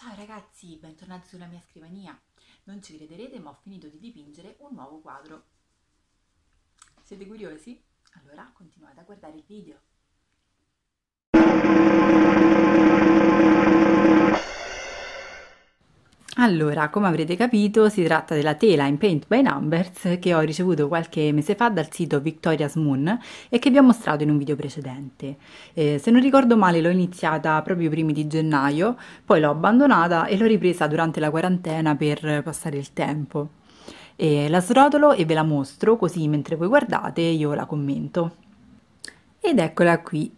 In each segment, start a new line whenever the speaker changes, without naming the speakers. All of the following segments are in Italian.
Ciao ragazzi, bentornati sulla mia scrivania. Non ci crederete, ma ho finito di dipingere un nuovo quadro. Siete curiosi? Allora continuate a guardare il video. Allora, come avrete capito, si tratta della tela in Paint by Numbers che ho ricevuto qualche mese fa dal sito Victoria's Moon e che vi ho mostrato in un video precedente. Eh, se non ricordo male l'ho iniziata proprio i primi di gennaio, poi l'ho abbandonata e l'ho ripresa durante la quarantena per passare il tempo. Eh, la srotolo e ve la mostro così mentre voi guardate io la commento. Ed eccola qui,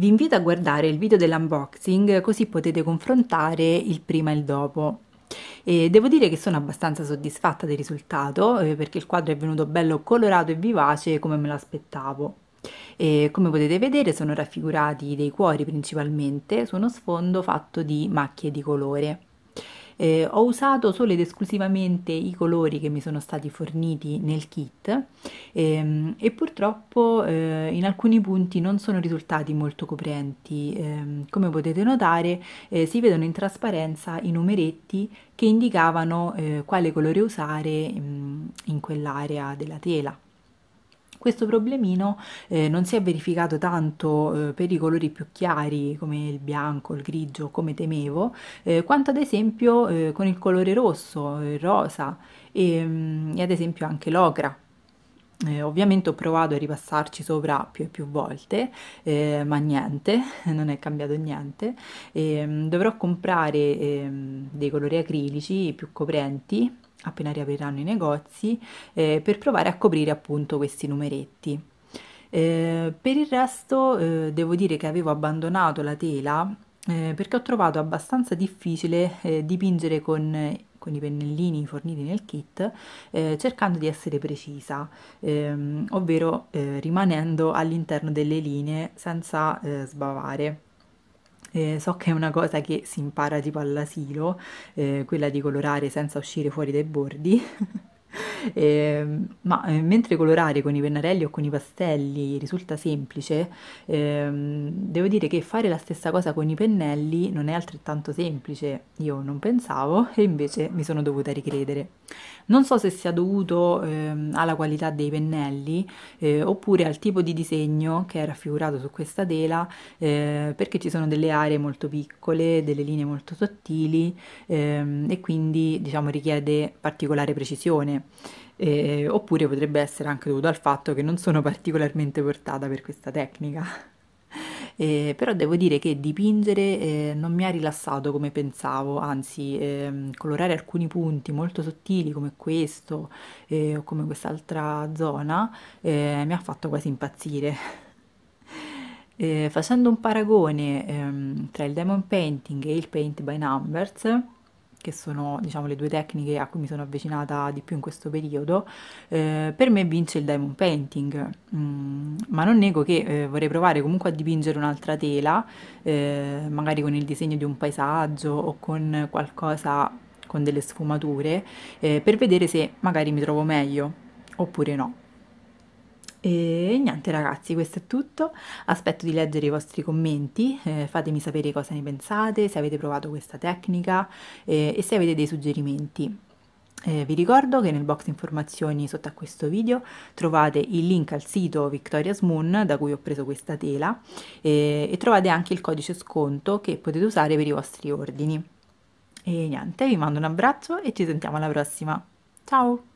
vi invito a guardare il video dell'unboxing così potete confrontare il prima e il dopo. E devo dire che sono abbastanza soddisfatta del risultato eh, perché il quadro è venuto bello colorato e vivace come me l'aspettavo. E come potete vedere sono raffigurati dei cuori principalmente su uno sfondo fatto di macchie di colore. Eh, ho usato solo ed esclusivamente i colori che mi sono stati forniti nel kit ehm, e purtroppo eh, in alcuni punti non sono risultati molto coprenti. Ehm, come potete notare eh, si vedono in trasparenza i numeretti che indicavano eh, quale colore usare mh, mm, in quell'area della tela. Questo problemino eh, non si è verificato tanto eh, per i colori più chiari come il bianco, il grigio, come temevo, eh, quanto ad esempio eh, con il colore rosso, il rosa e, ehm, e ad esempio anche l'ocra eh, ovviamente ho provato a ripassarci sopra più e più volte, eh, ma niente, non è cambiato niente. Eh, dovrò comprare ehm, dei colori acrilici più coprenti appena riapriranno i negozi eh, per provare a coprire appunto questi numeretti. Eh, per il resto eh, devo dire che avevo abbandonato la tela perché ho trovato abbastanza difficile dipingere con con i pennellini forniti nel kit, eh, cercando di essere precisa, ehm, ovvero eh, rimanendo all'interno delle linee senza eh, sbavare. Eh, so che è una cosa che si impara tipo all'asilo, eh, quella di colorare senza uscire fuori dai bordi, eh, ma eh, mentre colorare con i pennarelli o con i pastelli risulta semplice, ehm, devo dire che fare la stessa cosa con i pennelli non è altrettanto semplice. Io non pensavo e invece mi sono dovuta ricredere non so se sia dovuto eh, alla qualità dei pennelli eh, oppure al tipo di disegno che è raffigurato su questa tela eh, perché ci sono delle aree molto piccole, delle linee molto sottili ehm, e quindi diciamo richiede particolare precisione. Eh, oppure potrebbe essere anche dovuto al fatto che non sono particolarmente portata per questa tecnica eh, però devo dire che dipingere eh, non mi ha rilassato come pensavo, anzi ehm, colorare alcuni punti molto sottili come questo eh, o come quest'altra zona eh, mi ha fatto quasi impazzire. Eh, facendo un paragone ehm, tra il Demon Painting e il Paint by Numbers, che sono diciamo le due tecniche a cui mi sono avvicinata di più in questo periodo, eh, per me vince il diamond painting, mm, ma non nego che eh, vorrei provare comunque a dipingere un'altra tela, eh, magari con il disegno di un paesaggio o con qualcosa con delle sfumature, eh, per vedere se magari mi trovo meglio oppure no. E niente ragazzi, questo è tutto, aspetto di leggere i vostri commenti, eh, fatemi sapere cosa ne pensate, se avete provato questa tecnica eh, e se avete dei suggerimenti. Eh, vi ricordo che nel box informazioni sotto a questo video trovate il link al sito Victoria's Moon da cui ho preso questa tela eh, e trovate anche il codice sconto che potete usare per i vostri ordini. E niente, vi mando un abbraccio e ci sentiamo alla prossima. Ciao!